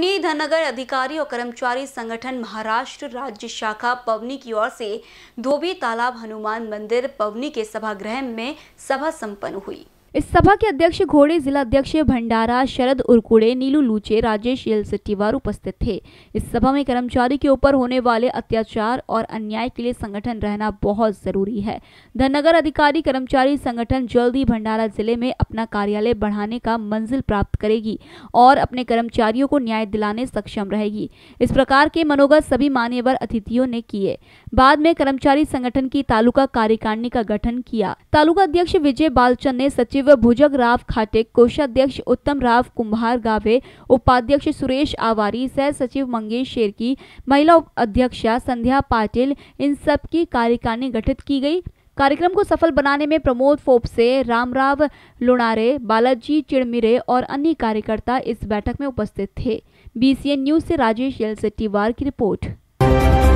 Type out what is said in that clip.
पवनी धनगर अधिकारी और कर्मचारी संगठन महाराष्ट्र राज्य शाखा पवनी की ओर से धोबी तालाब हनुमान मंदिर पवनी के सभागृह में सभा संपन्न हुई इस सभा के अध्यक्ष घोड़े जिला अध्यक्ष भंडारा शरद उरकुड़े नीलू लूचे राजेश येलसट्टीवार उपस्थित थे इस सभा में कर्मचारी के ऊपर होने वाले अत्याचार और अन्याय के लिए संगठन रहना बहुत जरूरी है धनगर अधिकारी कर्मचारी संगठन जल्द ही भंडारा जिले में अपना कार्यालय बढ़ाने का मंजिल प्राप्त करेगी और अपने कर्मचारियों को न्याय दिलाने सक्षम रहेगी इस प्रकार के मनोगत सभी मान्यवर अतिथियों ने किए बाद में कर्मचारी संगठन की तालुका कार्यकारिणी का गठन किया तालुका अध्यक्ष विजय बालचंद ने सचिव भुजग राव खाटे कोषाध्यक्ष राव कुम्हार गावे उपाध्यक्ष सुरेश आवारी सह सचिव मंगेश शेरकी महिला अध्यक्षा संध्या पाटिल इन सब की कार्यकारिणी गठित की गई कार्यक्रम को सफल बनाने में प्रमोद फोपसे रामराव लुणारे बालाजी चिड़मिरे और अन्य कार्यकर्ता इस बैठक में उपस्थित थे बीसीएन न्यूज से राजेश एल सेट्टीवार की रिपोर्ट